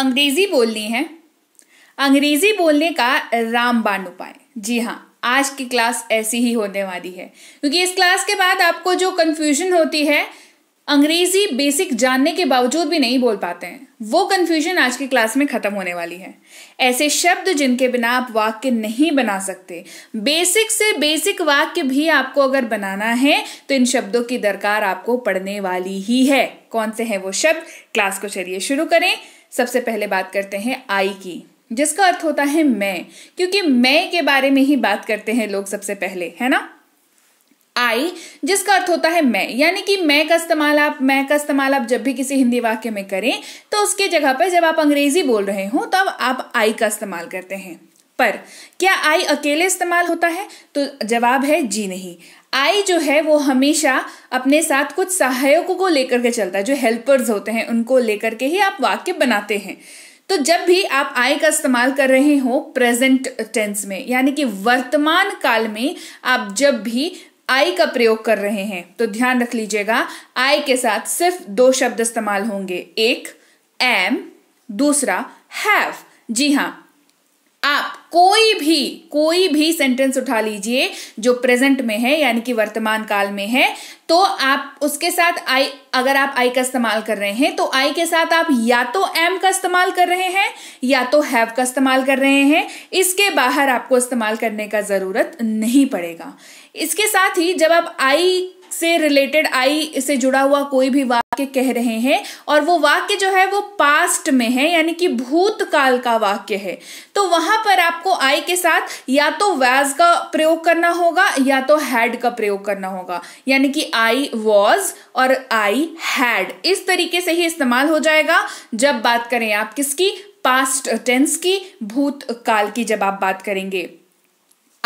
अंग्रेजी बोलनी है अंग्रेजी बोलने का रामबाण उपाय जी हाँ आज की क्लास ऐसी ही होने वाली है क्योंकि इस क्लास के बाद आपको जो कन्फ्यूजन होती है अंग्रेजी बेसिक जानने के बावजूद भी नहीं बोल पाते हैं वो कन्फ्यूजन आज की क्लास में खत्म होने वाली है ऐसे शब्द जिनके बिना आप वाक्य नहीं बना सकते बेसिक से बेसिक वाक्य भी आपको अगर बनाना है तो इन शब्दों की दरकार आपको पढ़ने वाली ही है कौन से हैं वो शब्द क्लास को चलिए शुरू करें सबसे पहले बात करते हैं आई की जिसका अर्थ होता है मैं क्योंकि मैं के बारे में ही बात करते हैं लोग सबसे पहले है ना आई जिसका अर्थ होता है मैं यानी कि मैं का इस्तेमाल आप मैं का इस्तेमाल आप जब भी किसी हिंदी वाक्य में करें तो उसके जगह पर जब आप अंग्रेजी बोल रहे हो तब आप आई का इस्तेमाल करते हैं पर क्या आई अकेले इस्तेमाल होता है तो जवाब है जी नहीं आई जो है वो हमेशा अपने साथ कुछ सहायकों को लेकर के चलता है जो हेल्पर्स होते हैं उनको लेकर के ही आप वाक्य बनाते हैं तो जब भी आप आई का इस्तेमाल कर रहे हो प्रेजेंट टेंस में यानी कि वर्तमान काल में आप जब भी आई का प्रयोग कर रहे हैं तो ध्यान रख लीजिएगा आई के साथ सिर्फ दो शब्द इस्तेमाल होंगे एक एम दूसरा हैव जी हाँ आप कोई भी कोई भी सेंटेंस उठा लीजिए जो प्रेजेंट में है यानी कि वर्तमान काल में है तो आप उसके साथ आई अगर आप आई का इस्तेमाल कर रहे हैं तो आई के साथ आप या तो एम का इस्तेमाल कर रहे हैं या तो हैव का इस्तेमाल कर रहे हैं इसके बाहर आपको इस्तेमाल करने का ज़रूरत नहीं पड़ेगा इसके साथ ही जब आप आई से रिलेटेड आई से जुड़ा हुआ कोई भी वाक्य कह रहे हैं और वो वाक्य जो है वो पास्ट में है यानी कि भूतकाल का वाक्य है तो वहां पर आपको आई के साथ या तो वैज का प्रयोग करना होगा या तो हैड का प्रयोग करना होगा यानी कि आई वॉज और आई हैड इस तरीके से ही इस्तेमाल हो जाएगा जब बात करें आप किसकी पास्ट टेंस की भूतकाल की जब आप बात करेंगे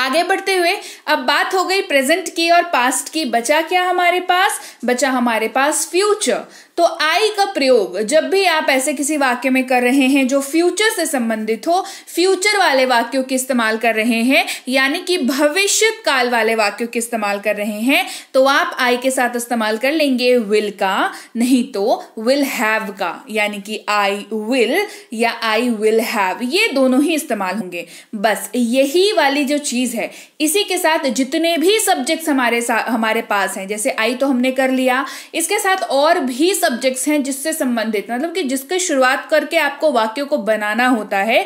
आगे बढ़ते हुए अब बात हो गई प्रेजेंट की और पास्ट की बचा क्या हमारे पास बचा हमारे पास फ्यूचर तो आई का प्रयोग जब भी आप ऐसे किसी वाक्य में कर रहे हैं जो फ्यूचर से संबंधित हो फ्यूचर वाले वाक्यों के इस्तेमाल कर रहे हैं यानी कि भविष्य काल वाले वाक्यों के इस्तेमाल कर रहे हैं तो आप आई के साथ इस्तेमाल कर लेंगे विल का नहीं तो विल हैव का यानी कि आई विल या आई विल हैव ये दोनों ही इस्तेमाल होंगे बस यही वाली जो चीज़ है इसी के साथ जितने भी सब्जेक्ट हमारे हमारे पास हैं जैसे आई तो हमने कर लिया इसके साथ और भी सब्जेक्ट्स हैं जिससे संबंधित मतलब कि जिसके शुरुआत करके आपको वाक्यों को बनाना होता है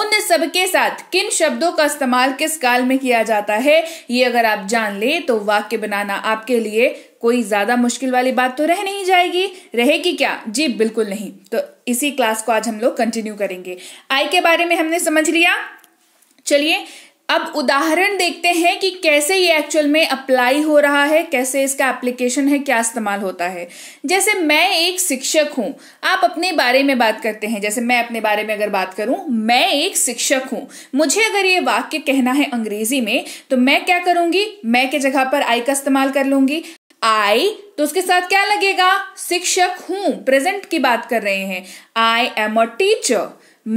उन सब के साथ किन शब्दों का इस्तेमाल किस काल में किया जाता है ये अगर आप जान ले तो वाक्य बनाना आपके लिए कोई ज़्यादा मुश्किल वाली बात तो रह नहीं जाएगी रहेगी क्या जी बिल्कुल नहीं तो इसी क्लास को आज हम लोग कंटिन्यू करेंगे आई के बारे में हमने समझ लिया चलिए अब उदाहरण देखते हैं कि कैसे ये एक्चुअल में अप्लाई हो रहा है कैसे इसका एप्लीकेशन है क्या इस्तेमाल होता है जैसे मैं एक शिक्षक हूं आप अपने बारे में बात करते हैं जैसे मैं अपने बारे में अगर बात करूं मैं एक शिक्षक हूं मुझे अगर ये वाक्य कहना है अंग्रेजी में तो मैं क्या करूंगी मैं के जगह पर आई का इस्तेमाल कर लूंगी आई तो उसके साथ क्या लगेगा शिक्षक हूँ प्रेजेंट की बात कर रहे हैं आई एम अ टीचर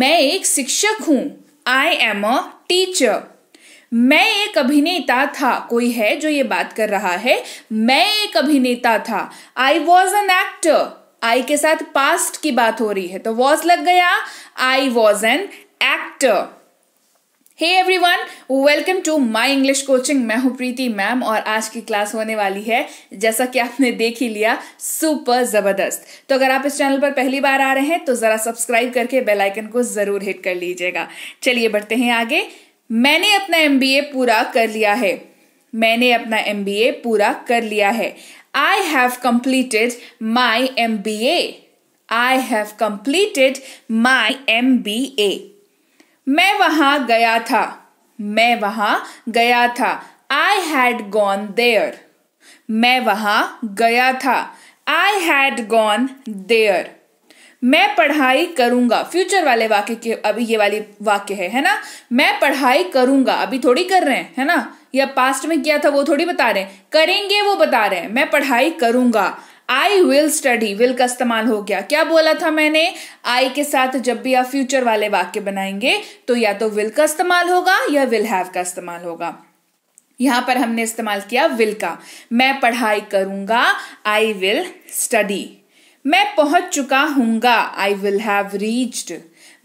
मैं एक शिक्षक हूं आई एम अ टीचर मैं एक अभिनेता था कोई है जो ये बात कर रहा है मैं एक अभिनेता था I was an actor I के साथ पास्ट की बात हो रही है तो वॉज लग गया I was an actor hey everyone welcome to my English coaching मैं हूं प्रीति मैम और आज की क्लास होने वाली है जैसा कि आपने देख ही लिया सुपर जबरदस्त तो अगर आप इस चैनल पर पहली बार आ रहे हैं तो जरा सब्सक्राइब करके बेल आइकन को जरूर हिट कर लीजिएगा चलिए बढ़ते हैं आगे मैंने अपना एम पूरा कर लिया है मैंने अपना एम पूरा कर लिया है I have completed my M B A I have completed my M B A मैं वहाँ गया था मैं वहाँ गया था आई हैड गॉन देयर मैं वहाँ गया था आई हैड गॉन देयर मैं पढ़ाई करूंगा फ्यूचर वाले वाक्य के अभी ये वाली वाक्य है है ना मैं पढ़ाई करूंगा अभी थोड़ी कर रहे हैं है ना या पास्ट में किया था वो थोड़ी बता रहे हैं करेंगे वो बता रहे हैं मैं पढ़ाई करूंगा आई विल स्टडी विल का इस्तेमाल हो गया क्या बोला था मैंने आई के साथ जब भी आप फ्यूचर वाले वाक्य बनाएंगे तो या तो विल का इस्तेमाल होगा या विल हैव का इस्तेमाल होगा यहां पर हमने इस्तेमाल किया विल का मैं पढ़ाई करूंगा आई विल स्टडी मैं पहुंच चुका हूंगा आई विल हैव रीच्ड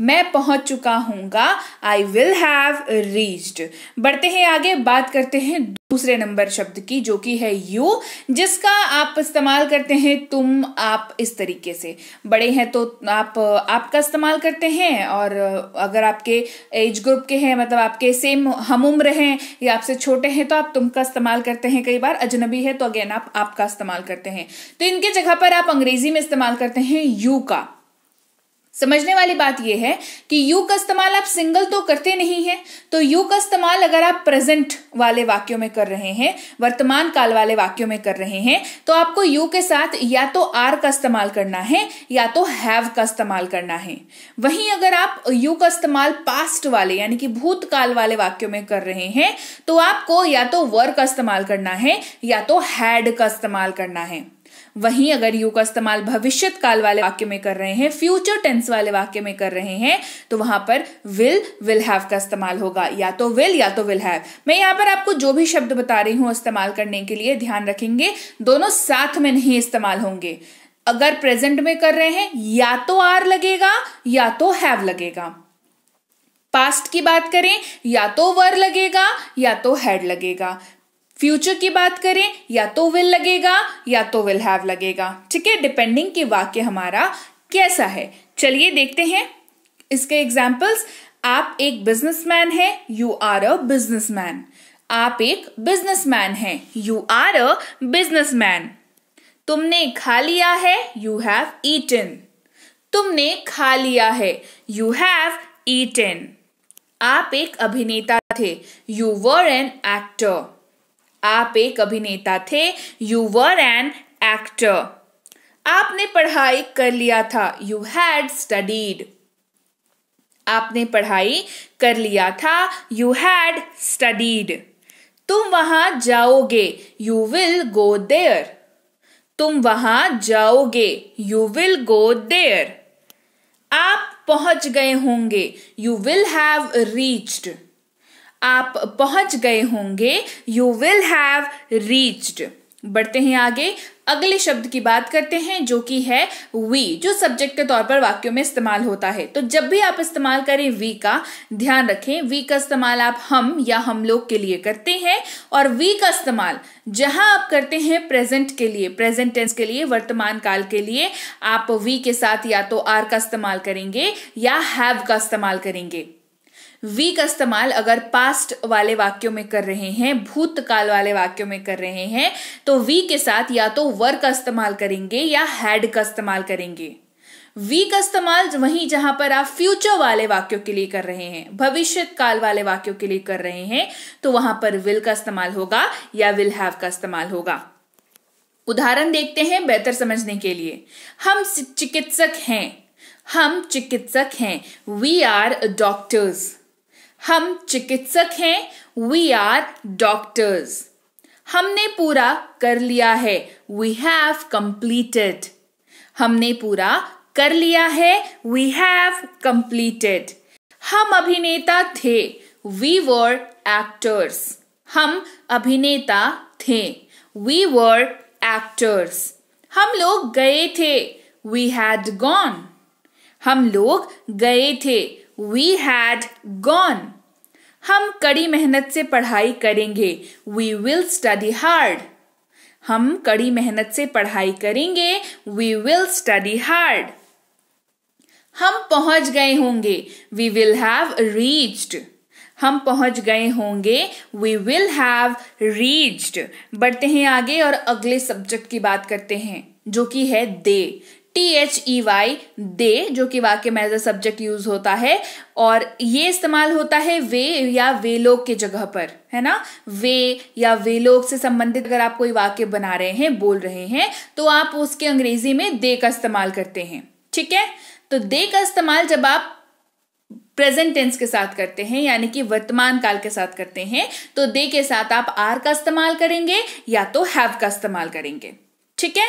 मैं पहुंच चुका हूंगा आई विल हैव रीच्ड बढ़ते हैं आगे बात करते हैं दूसरे नंबर शब्द की जो कि है यू जिसका आप इस्तेमाल करते हैं तुम आप इस तरीके से बड़े हैं तो आप आपका इस्तेमाल करते हैं और अगर आपके एज ग्रुप के हैं मतलब आपके सेम हम उम्र हैं या आपसे छोटे हैं तो आप तुम का इस्तेमाल करते हैं कई बार अजनबी है तो अगेन आप आपका इस्तेमाल करते हैं तो इनके जगह पर आप अंग्रेजी में इस्तेमाल करते हैं यू का समझने वाली बात यह है कि यू का इस्तेमाल आप सिंगल तो करते नहीं हैं तो यू का इस्तेमाल अगर आप प्रेजेंट वाले वाक्यों में कर रहे हैं वर्तमान काल वाले वाक्यों में कर रहे हैं तो आपको यू के साथ या तो आर का इस्तेमाल करना है या तो हैव का इस्तेमाल करना है वहीं अगर आप यू का इस्तेमाल पास्ट वाले यानी कि भूतकाल वाले वाक्यों में कर रहे हैं तो आपको या तो वर का इस्तेमाल करना है या तो हैड का इस्तेमाल करना है वहीं अगर यू का इस्तेमाल भविष्य काल वाले वाक्य में कर रहे हैं फ्यूचर टेंस वाले वाक्य में कर रहे हैं तो वहां पर विल विल हैव का इस्तेमाल होगा या तो विल या तो विल हैव मैं यहां पर आपको जो भी शब्द बता रही हूं इस्तेमाल करने के लिए ध्यान रखेंगे दोनों साथ में नहीं इस्तेमाल होंगे अगर प्रेजेंट में कर रहे हैं या तो आर लगेगा या तो हैव लगेगा पास्ट की बात करें या तो वर लगेगा या तो हेड लगेगा फ्यूचर की बात करें या तो विल लगेगा या तो विल हैव लगेगा ठीक है डिपेंडिंग कि वाक्य हमारा कैसा है चलिए देखते हैं इसके एग्जाम्पल्स आप एक बिजनेसमैन है यू आर अ बिजनेसमैन आप एक बिजनेसमैन हैं यू आर अ बिजनेसमैन तुमने खा लिया है यू हैव ईटन तुमने खा लिया है यू हैव ईटन आप एक अभिनेता थे यू वर एन एक्टर आप एक अभिनेता थे यू वर एन एक्टर आपने पढ़ाई कर लिया था यू हैड स्टडीड आपने पढ़ाई कर लिया था यू हैड स्टडीड तुम वहां जाओगे यू विल गो देयर तुम वहां जाओगे यू विल गो देयर आप पहुंच गए होंगे यू विल हैव रीच्ड आप पहुंच गए होंगे यू विल हैव रीच्ड बढ़ते हैं आगे अगले शब्द की बात करते हैं जो कि है वी जो सब्जेक्ट के तौर पर वाक्यों में इस्तेमाल होता है तो जब भी आप इस्तेमाल करें वी का ध्यान रखें वी का इस्तेमाल आप हम या हम लोग के लिए करते हैं और वी का इस्तेमाल जहां आप करते हैं प्रेजेंट के लिए प्रेजेंट टेंस के लिए वर्तमान काल के लिए आप वी के साथ या तो आर का इस्तेमाल करेंगे या हैव का इस्तेमाल करेंगे वी का इस्तेमाल अगर पास्ट वाले वाक्यों में कर रहे हैं भूतकाल वाले वाक्यों में कर रहे हैं तो वी के साथ या तो वर का इस्तेमाल करेंगे या हैड का इस्तेमाल करेंगे वी का इस्तेमाल वहीं जहां पर आप फ्यूचर वाले वाक्यों के लिए कर रहे हैं भविष्य काल वाले वाक्यों के लिए कर रहे हैं तो वहां पर विल का इस्तेमाल होगा या विल हैव का इस्तेमाल होगा उदाहरण देखते हैं बेहतर समझने के लिए हम चिकित्सक हैं हम चिकित्सक हैं वी आर डॉक्टर्स हम चिकित्सक हैं वी आर डॉक्टर्स हमने पूरा कर लिया है वी हैव कंप्लीटेड हमने पूरा कर लिया है वी हैव कंप्लीटेड हम अभिनेता थे वी वर एक्टर्स हम अभिनेता थे वी वर एक्टर्स हम लोग गए थे वी हैड गॉन हम लोग गए थे वी हैड गॉन हम कड़ी मेहनत से पढ़ाई करेंगे वी विल स्टडी हार्ड हम कड़ी मेहनत से पढ़ाई करेंगे वी विल स्टडी हार्ड हम पहुंच गए होंगे वी विल हैव रीच्ड हम पहुंच गए होंगे वी विल हैव रीच्ड बढ़ते हैं आगे और अगले सब्जेक्ट की बात करते हैं जो कि है they T H E Y they जो कि वाक्य में एज अ सब्जेक्ट यूज होता है और ये इस्तेमाल होता है वे या वे लोग के जगह पर है ना वे या वे लोग से संबंधित अगर आप कोई वाक्य बना रहे हैं बोल रहे हैं तो आप उसके अंग्रेजी में दे का इस्तेमाल करते हैं ठीक है तो दे का इस्तेमाल जब आप प्रेजेंट टेंस के साथ करते हैं यानी कि वर्तमान काल के साथ करते हैं तो दे के साथ आप आर का इस्तेमाल करेंगे या तो हैव का इस्तेमाल करेंगे ठीक है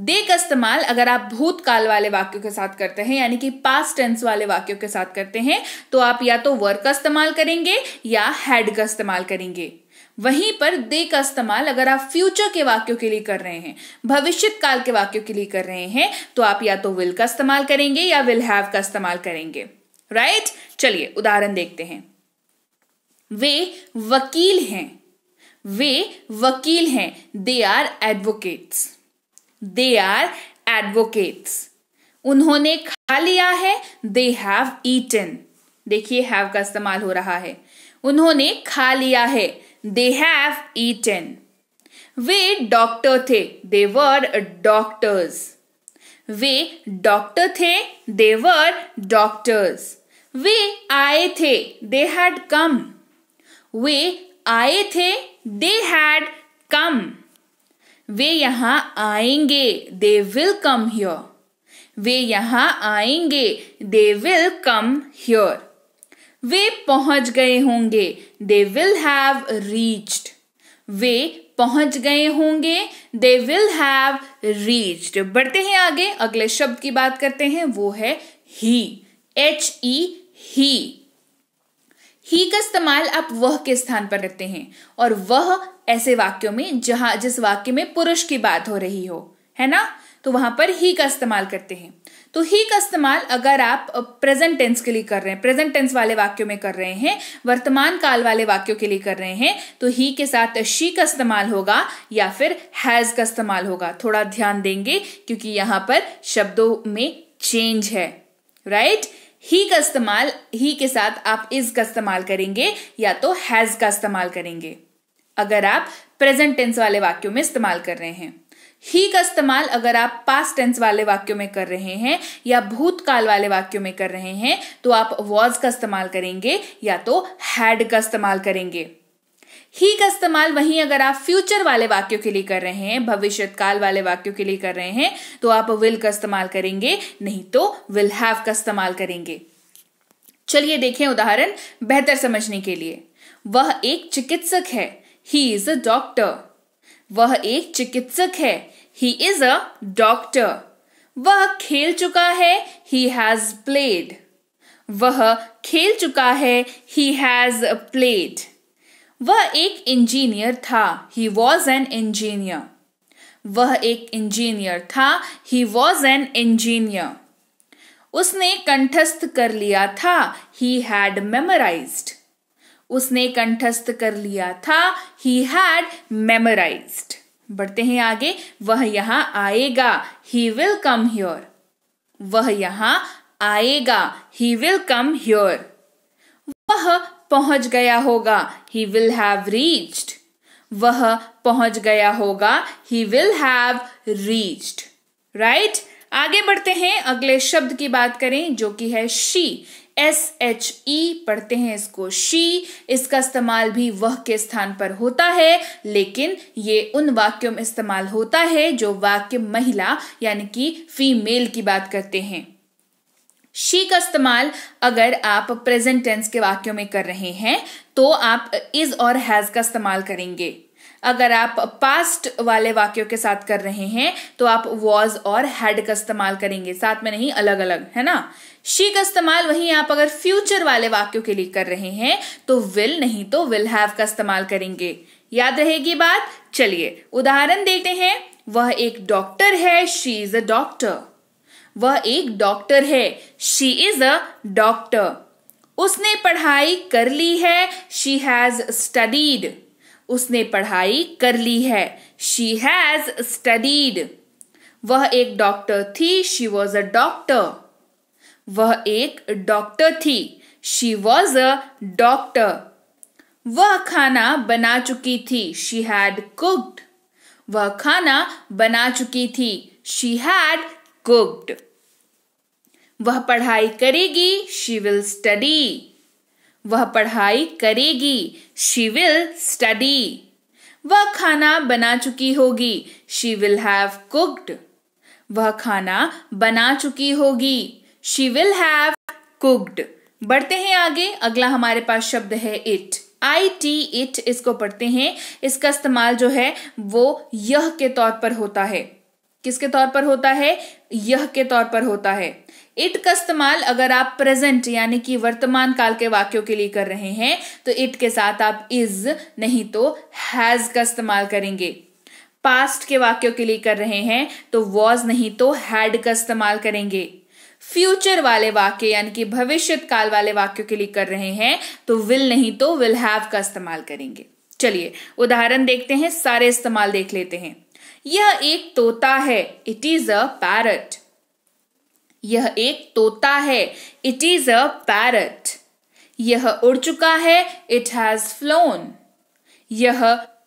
दे का इस्तेमाल अगर आप भूतकाल वाले वाक्यों के साथ करते हैं यानी कि पास्ट टेंस वाले वाक्यों के साथ करते हैं तो आप या तो वर्क का इस्तेमाल करेंगे या हैड का इस्तेमाल करेंगे वहीं पर दे का इस्तेमाल अगर आप फ्यूचर के वाक्यों के लिए कर रहे हैं भविष्य काल के वाक्यों के लिए कर रहे हैं तो आप या तो विल का इस्तेमाल करेंगे या विल हैव का इस्तेमाल करेंगे राइट चलिए उदाहरण देखते हैं वे वकील हैं वे वकील हैं they are advocates they are advocates उन्होंने खा लिया है दे हैव ईटन देखिए हैव का इस्तेमाल हो रहा है उन्होंने खा लिया है दे हैव ईटन वे डॉक्टर थे they were doctors way doctor थे दे वर डॉक्टर्स वे आए थे दे हैड कम वे आए थे दे हैड कम वे यहाँ आएंगे दे विल कम ह्योर वे यहाँ आएंगे दे विल कम ह्योर वे पहुंच गए होंगे दे विल हैव रीच्ड वे पहुंच गए होंगे दे विल हैव रीच्ड बढ़ते हैं आगे अगले शब्द की बात करते हैं वो है ही एच ई ही ही का इस्तेमाल आप वह के स्थान पर करते हैं और वह ऐसे वाक्यों में जहां जिस वाक्य में पुरुष की बात हो रही हो है ना तो वहां पर ही का इस्तेमाल करते हैं तो ही का इस्तेमाल अगर आप प्रेजेंट टेंस के लिए कर रहे हैं प्रेजेंट टेंस वाले वाक्यों में कर रहे हैं वर्तमान काल वाले वाक्यों के लिए कर रहे हैं तो ही के साथ शी का इस्तेमाल होगा या फिर हैज का इस्तेमाल होगा थोड़ा ध्यान देंगे क्योंकि यहां पर शब्दों में चेंज है राइट right? ही का इस्तेमाल ही के साथ आप इज का इस्तेमाल करेंगे या तो हैज का इस्तेमाल करेंगे अगर आप प्रेजेंट टेंस वाले वाक्यों में इस्तेमाल कर रहे हैं ही का इस्तेमाल अगर आप पास्ट टेंस वाले वाक्यों में कर रहे हैं या भूतकाल वाले वाक्यों में कर रहे हैं तो आप वॉज का इस्तेमाल करेंगे या तो हैड का इस्तेमाल करेंगे ही का इस्तेमाल वहीं अगर आप फ्यूचर वाले वाक्यों के लिए कर रहे हैं भविष्यकाल वाले वाक्यों के लिए कर रहे हैं तो आप विल का इस्तेमाल करेंगे नहीं तो विल हैव का इस्तेमाल करेंगे चलिए देखें उदाहरण बेहतर समझने के लिए वह एक चिकित्सक है ही इज अ डॉक्टर वह एक चिकित्सक है ही इज अ डॉक्टर वह खेल चुका है ही हैज प्लेड वह खेल चुका है ही हैज प्लेड वह एक इंजीनियर था ही वॉज एन इंजीनियर वह एक इंजीनियर था ही वॉज एन इंजीनियर उसने कंठस्थ कर लिया था ही हैड मेमोराइज्ड उसने कंठस्थ कर लिया था ही हैड मेमोराइज्ड बढ़ते हैं आगे वह यहां आएगा ही विल कम ह्योर वह यहां आएगा ही विल कम ह्योर वह पहुंच गया होगा ही विल हैव रीच्ड वह पहुंच गया होगा he will have reached right आगे बढ़ते हैं अगले शब्द की बात करें जो कि है शी एस एच ई पढ़ते हैं इसको शी इसका इस्तेमाल भी वह के स्थान पर होता है लेकिन ये उन वाक्यों में इस्तेमाल होता है जो वाक्य महिला यानी कि फीमेल की बात करते हैं शी का इस्तेमाल अगर आप प्रेजेंट टेंस के वाक्यों में कर रहे हैं तो आप इज और हैज का इस्तेमाल करेंगे अगर आप पास्ट वाले वाक्यों के साथ कर रहे हैं तो आप वॉज और हैड का इस्तेमाल करेंगे साथ में नहीं अलग अलग है ना शी का इस्तेमाल वहीं आप अगर फ्यूचर वाले वाक्यों के लिए कर रहे हैं तो विल नहीं तो विल हैव का इस्तेमाल करेंगे याद रहेगी बात चलिए उदाहरण देते हैं वह एक डॉक्टर है शी इज अ डॉक्टर वह एक डॉक्टर है शी इज अ डॉक्टर उसने पढ़ाई कर ली है शी हैज स्टडीड उसने पढ़ाई कर ली है शी हैज स्टडीड वह एक डॉक्टर थी शी वॉज अ डॉक्टर वह एक डॉक्टर थी शी वॉज अ डॉक्टर वह खाना बना चुकी थी शी हैड कुक्ड वह खाना बना चुकी थी शी हैड कुक्ड वह पढ़ाई करेगी शी विल स्टडी वह पढ़ाई करेगी शी विल स्टडी वह खाना बना चुकी होगी शी विल हैव कुक्ड वह खाना बना चुकी होगी शी विल हैव कुक्ड बढ़ते हैं आगे अगला हमारे पास शब्द है इट आई टी इट इसको पढ़ते हैं इसका इस्तेमाल जो है वो यह के तौर पर होता है किसके तौर पर होता है यह के तौर पर होता है इट का इस्तेमाल अगर आप प्रेजेंट यानी कि वर्तमान काल के वाक्यों के लिए कर रहे हैं तो इट के साथ आप इज नहीं तो हैज का इस्तेमाल करेंगे पास्ट के वाक्यों के लिए कर रहे हैं तो वॉज नहीं तो हैड का इस्तेमाल करेंगे फ्यूचर वाले वाक्य यानी कि भविष्य काल वाले वाक्यों के लिए कर रहे हैं तो विल नहीं तो विल हैव का इस्तेमाल करेंगे चलिए उदाहरण देखते हैं सारे इस्तेमाल देख लेते हैं यह एक तोता है इट इज अ पैरट यह एक तोता है इट इज अ पैरट यह उड़ चुका है इट हैज फ्लोन यह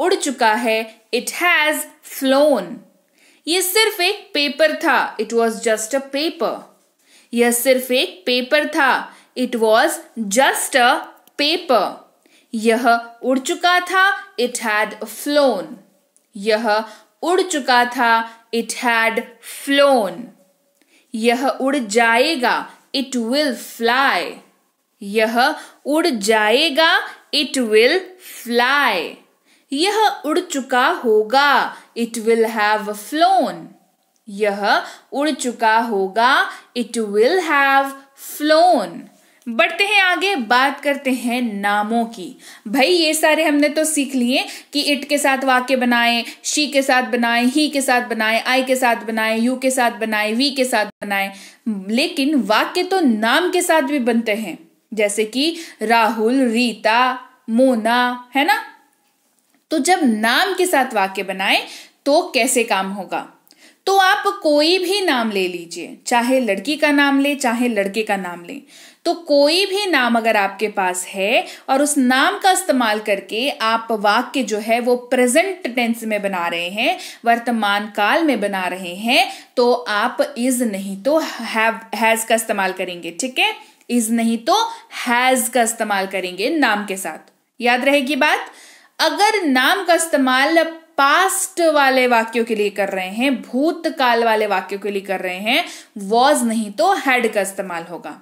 उड़ चुका है इट हैज फ्लोन यह सिर्फ एक पेपर था it was just a paper यह सिर्फ एक पेपर था it was just a paper यह उड़ चुका था इट हैड फ्लोन यह उड़ चुका था इट हैड फ्लोन यह उड़ जाएगा इट विल फ्लाई यह उड़ जाएगा इट विल फ्लाई यह उड़ चुका होगा इट विल हैव फ्लोन यह उड़ चुका होगा इट विल हैव फ्लोन बढ़ते हैं आगे बात करते हैं नामों की भाई ये सारे हमने तो सीख लिए कि इट के साथ वाक्य बनाए शी के साथ बनाए ही के साथ बनाए आई के साथ बनाए यू के साथ बनाए वी के साथ बनाए लेकिन वाक्य तो नाम के साथ भी बनते हैं जैसे कि राहुल रीता मोना है ना तो जब नाम के साथ वाक्य बनाए तो कैसे काम होगा तो आप कोई भी नाम ले लीजिए चाहे लड़की का नाम ले चाहे लड़के का नाम ले तो कोई भी नाम अगर आपके पास है और उस नाम का इस्तेमाल करके आप वाक्य जो है वो प्रेजेंट टेंस में बना रहे हैं वर्तमान काल में बना रहे हैं तो आप इज नहीं तो हैव हैज का इस्तेमाल करेंगे ठीक है इज नहीं तो हैज का इस्तेमाल करेंगे नाम के साथ याद रहेगी बात अगर नाम का इस्तेमाल पास्ट वाले वाक्यों के लिए कर रहे हैं भूतकाल वाले वाक्यों के लिए कर रहे हैं वॉज नहीं तो हैड का इस्तेमाल होगा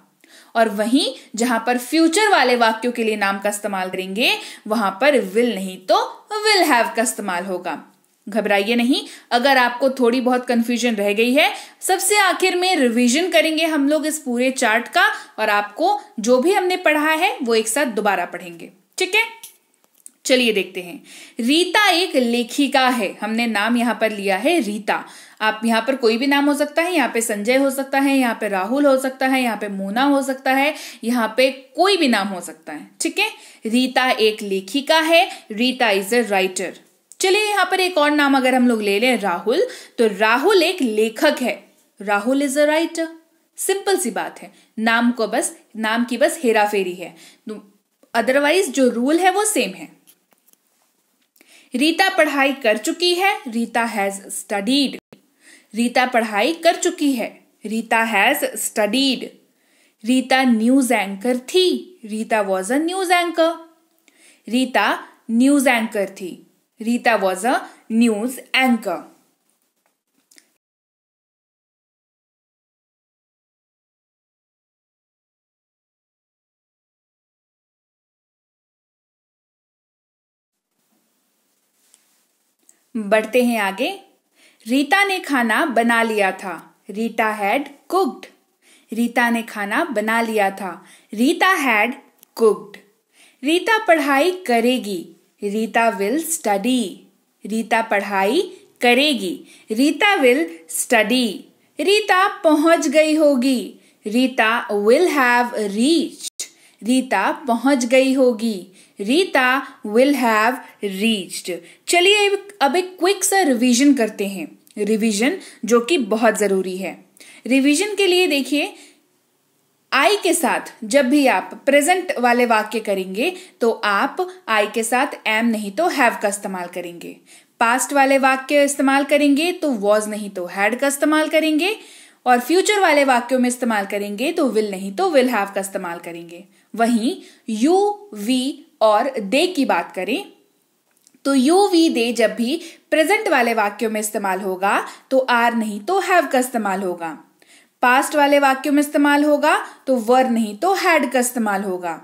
और वहीं जहां पर फ्यूचर वाले वाक्यों के लिए नाम का इस्तेमाल करेंगे वहां पर विल नहीं तो विल हैव का इस्तेमाल होगा घबराइए नहीं अगर आपको थोड़ी बहुत कंफ्यूजन रह गई है सबसे आखिर में रिवीजन करेंगे हम लोग इस पूरे चार्ट का और आपको जो भी हमने पढ़ा है वो एक साथ दोबारा पढ़ेंगे ठीक है चलिए देखते हैं रीता एक लेखिका है हमने नाम यहाँ पर लिया है रीता आप यहाँ पर कोई भी नाम हो सकता है यहाँ पे संजय हो सकता है यहाँ पे राहुल हो सकता है यहाँ पे मोना हो सकता है यहाँ पे कोई भी नाम हो सकता है ठीक है रीता एक लेखिका है रीता इज अ राइटर चलिए यहाँ पर एक और नाम अगर हम लोग ले लें राहुल तो राहुल एक लेखक है Rahul is a writer simple सी बात है नाम को बस नाम की बस हेरा फेरी है अदरवाइज जो रूल है वो सेम है रीता पढ़ाई कर चुकी है रीता हैज स्टडीड रीता पढ़ाई कर चुकी है Rita has studied Rita news anchor थी Rita was a news anchor Rita news anchor थी Rita was a news anchor बढ़ते हैं आगे रीता ने खाना बना लिया था रीता हैड कुक्ड रीता ने खाना बना लिया था रीता हैड कुक्ड रीता पढ़ाई करेगी रीता विल स्टडी रीता पढ़ाई करेगी रीता विल स्टडी रीता पहुंच गई होगी Rita will have reach Rita पहुंच गई होगी रीता विल हैव रीच्ड चलिए अब एक क्विक सा रिवीजन करते हैं रिवीजन जो कि बहुत ज़रूरी है रिवीजन के लिए देखिए आई के साथ जब भी आप प्रेजेंट वाले वाक्य करेंगे तो आप आई के साथ एम नहीं तो हैव का इस्तेमाल करेंगे पास्ट वाले वाक्य इस्तेमाल करेंगे तो वॉज नहीं तो हैड का इस्तेमाल करेंगे और फ्यूचर वाले वाक्यों में इस्तेमाल करेंगे तो विल नहीं तो विल हैव का इस्तेमाल करेंगे वहीं यू वी और दे की बात करें तो यू वी दे जब भी प्रेजेंट वाले वाक्यों में इस्तेमाल होगा तो आर नहीं तो हैव का इस्तेमाल होगा पास्ट वाले वाक्यों में इस्तेमाल होगा तो वर नहीं तो हैड का इस्तेमाल होगा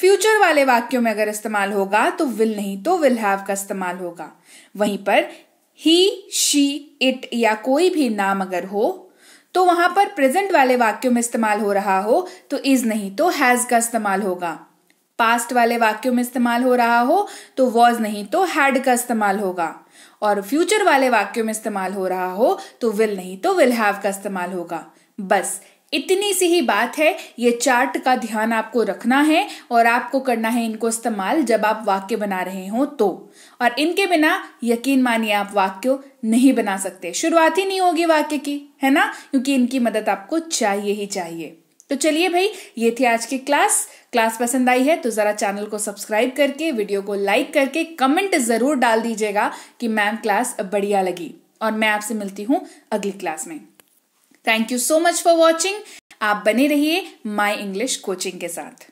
फ्यूचर वाले वाक्यों में अगर इस्तेमाल होगा तो विल नहीं तो विल हैव का इस्तेमाल होगा वहीं पर ही शी इट या कोई भी नाम अगर हो तो वहां पर प्रेजेंट वाले वाक्यों में इस्तेमाल हो रहा हो तो इज नहीं तो हैज का इस्तेमाल होगा पास्ट वाले वाक्यों में इस्तेमाल हो रहा हो तो वॉज नहीं तो हैड का इस्तेमाल होगा और फ्यूचर वाले वाक्यों में इस्तेमाल हो रहा हो तो विल नहीं तो विल हैव का इस्तेमाल होगा बस इतनी सी ही बात है ये चार्ट का ध्यान आपको रखना है और आपको करना है इनको इस्तेमाल जब आप वाक्य बना रहे हो तो और इनके बिना यकीन मानिए आप वाक्य नहीं बना सकते शुरुआत ही नहीं होगी वाक्य की है ना क्योंकि इनकी मदद आपको चाहिए ही चाहिए तो चलिए भाई ये थी आज की क्लास क्लास पसंद आई है तो ज़रा चैनल को सब्सक्राइब करके वीडियो को लाइक करके कमेंट ज़रूर डाल दीजिएगा कि मैम क्लास बढ़िया लगी और मैं आपसे मिलती हूँ अगली क्लास में thank you so much for watching आप बने रहिए माई इंग्लिश कोचिंग के साथ